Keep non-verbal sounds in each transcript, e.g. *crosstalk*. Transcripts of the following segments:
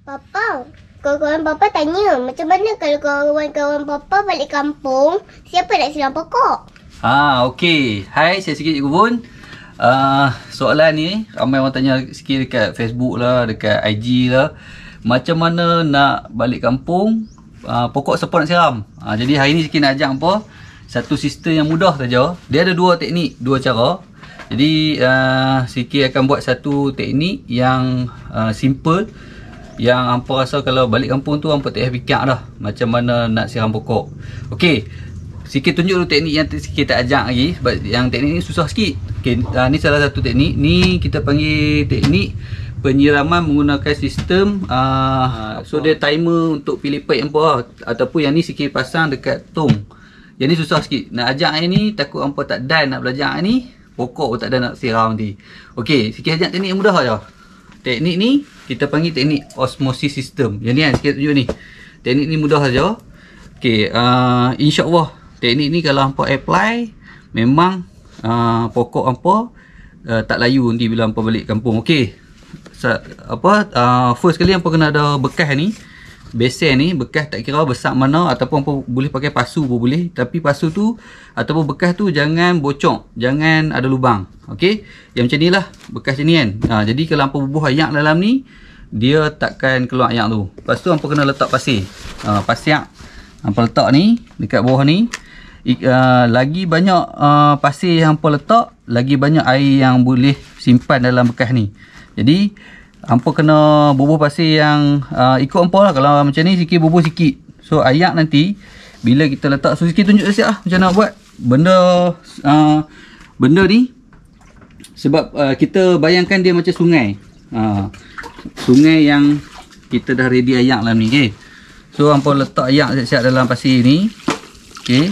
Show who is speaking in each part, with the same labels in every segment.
Speaker 1: Papa, kawan-kawan papa tanya macam mana kalau kawan-kawan papa balik kampung, siapa nak silam pokok? Ah, okey. Hai, saya sikit Cikgu Bun. Uh, soalan ni ramai orang tanya sikit dekat Facebook lah, dekat IG lah. Macam mana nak balik kampung? Uh, pokok siapa nak siram? Uh, jadi hari ni sikit nak ajak apa? Satu sistem yang mudah saja. Dia ada dua teknik, dua cara. Jadi uh, sikit akan buat satu teknik yang uh, simple yang hampa rasa kalau balik kampung tu hampa tak payah fikir dah macam mana nak siram pokok. Okey. Sikit tunjuk dulu teknik yang kita ajak lagi sebab yang teknik ni susah sikit. Okey, uh, ni salah satu teknik. Ni kita panggil teknik penyiraman menggunakan sistem uh, so dia timer untuk pilih pipe hampa lah. ataupun yang ni sikit pasang dekat tong. Yang ni susah sikit. Nak ajak yang ni takut hampa tak dan nak belajar yang ni. Pokok pun tak ada nak siram nanti. Okey, sikit ajak teknik yang mudah aja teknik ni kita panggil teknik osmosis system. Yang ni kan sikit tunjuk ni. Teknik ni mudah saja. Okey, a uh, insya-Allah teknik ni kalau hangpa apply memang uh, pokok hangpa uh, tak layu nanti bila hangpa balik kampung. Okey. So, apa uh, first kali hangpa kena ada bekas ni besen ni bekas tak kira besar mana ataupun apa, boleh pakai pasu pun boleh tapi pasu tu ataupun bekas tu jangan bocok jangan ada lubang okey yang macam lah bekas macam ni kan ha, jadi kalau hangpa bubuh ayak dalam ni dia takkan keluar ayak tu lepas tu hangpa kena letak pasir ha, pasir hangpa letak ni dekat bawah ni I, uh, lagi banyak uh, pasir yang hangpa letak lagi banyak air yang boleh simpan dalam bekas ni jadi Ampa kena bubuh pasir yang uh, ikut ampa lah. Kalau macam ni, sikit bubuh sikit. So, ayak nanti, bila kita letak. So, sikit tunjuk siap lah macam nak buat. Benda uh, benda ni, sebab uh, kita bayangkan dia macam sungai. Uh, sungai yang kita dah ready ayak lah ni. Okay. So, ampa letak ayak siap-siap dalam pasir ni. Okay.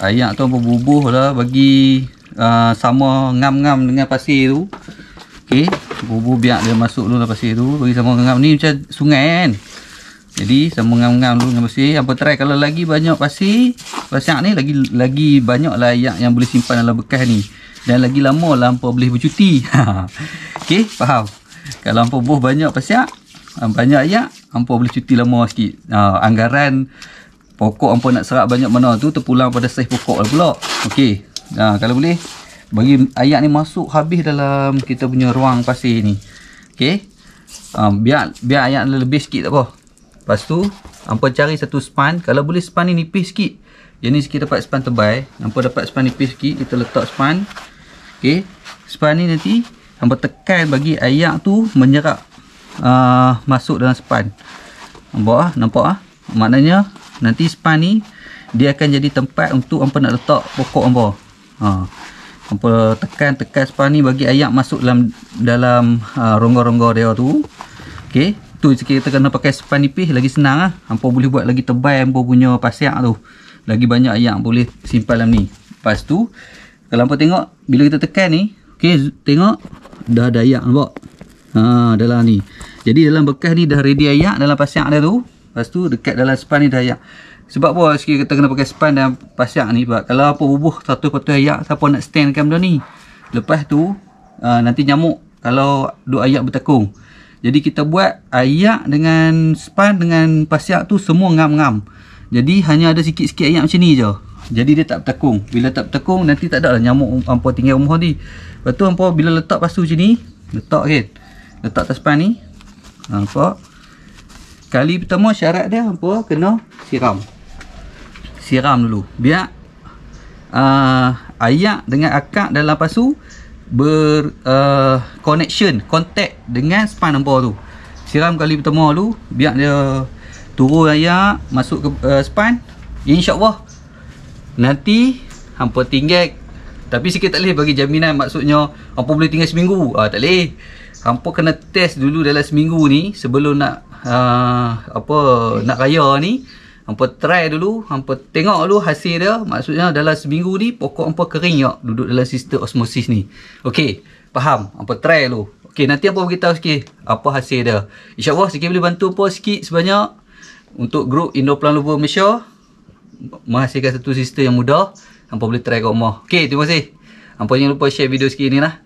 Speaker 1: Ayak tu ampa bubuh lah bagi uh, sama ngam-ngam dengan pasir tu. Okay bubur biak dia masuk dulu lah pasir tu bagi sama ngam ni macam sungai kan jadi sama ngam-ngam dulu dengan pasir apa try kalau lagi banyak pasir pasir ni lagi lagi banyak lah yang, yang boleh simpan dalam bekas ni dan lagi lama lah hampa boleh bercuti *laughs* ok faham kalau hampa buh banyak pasir ah, banyak ayak hampa boleh cuti lama sikit ha, anggaran pokok hampa nak serap banyak mana tu terpulang pada saiz pokok lah pula ok ha, ah, kalau boleh bagi ayat ni masuk habis dalam kita punya ruang pasir ni ok um, ah, biar biar ayat lebih sikit tak apa lepas tu hampa cari satu span kalau boleh span ni nipis sikit jenis kita dapat span tebal hampa dapat span nipis sikit kita letak span ok span ni nanti hampa tekan bagi ayat tu menyerap uh, masuk dalam span nampak ah nampak ah maknanya nanti span ni dia akan jadi tempat untuk hampa nak letak pokok hampa haa ah apa tekan tekan sepan ni bagi ayam masuk dalam dalam ah, rongga-rongga dia tu okey tu kita kena pakai sepan nipis lagi senang ah hangpa boleh buat lagi tebal hangpa punya pasiak tu lagi banyak ayam boleh simpan dalam ni lepas tu kalau hangpa tengok bila kita tekan ni okey tengok dah ada ayam nampak ha dalam ni jadi dalam bekas ni dah ready ayak dalam pasiak dia tu lepas tu dekat dalam sepan ni dah ayam sebab apa sekiranya kita kena pakai span dan pasyak ni Sebab kalau apa bubuh satu patut ayak Siapa nak standkan benda ni Lepas tu uh, Nanti nyamuk Kalau duk ayak bertekung Jadi kita buat ayak dengan span dengan pasyak tu Semua ngam-ngam Jadi hanya ada sikit-sikit ayak macam ni je Jadi dia tak bertekung Bila tak bertekung nanti tak ada lah nyamuk Ampua tinggal rumah ni Lepas tu ampua bila letak pasu macam ni Letak kan Letak atas span ni Nampak Kali pertama syarat dia apa? Kena siram siram dulu biar uh, ayak dengan akak dan lepas tu ber uh, connection contact dengan span nampak tu siram kali pertama dulu biar dia turun ayak masuk ke uh, span insyaAllah nanti hampa tinggal tapi sikit tak boleh bagi jaminan maksudnya hampa boleh tinggal seminggu uh, tak boleh hampa kena test dulu dalam seminggu ni sebelum nak uh, apa nak raya ni Hampa try dulu, hampa tengok dulu hasil dia. Maksudnya dalam seminggu ni pokok hampa kering ya. duduk dalam sistem osmosis ni. Okey, faham. Hampa try dulu. Okey, nanti hampa bagi tahu sikit apa hasil dia. Insya-Allah sikit boleh bantu hampa sikit sebanyak untuk grup Indoplan Lubur Malaysia menghasilkan satu sistem yang mudah. Hampa boleh try kat rumah. Okey, terima kasih. Hampa jangan lupa share video sikit ni lah.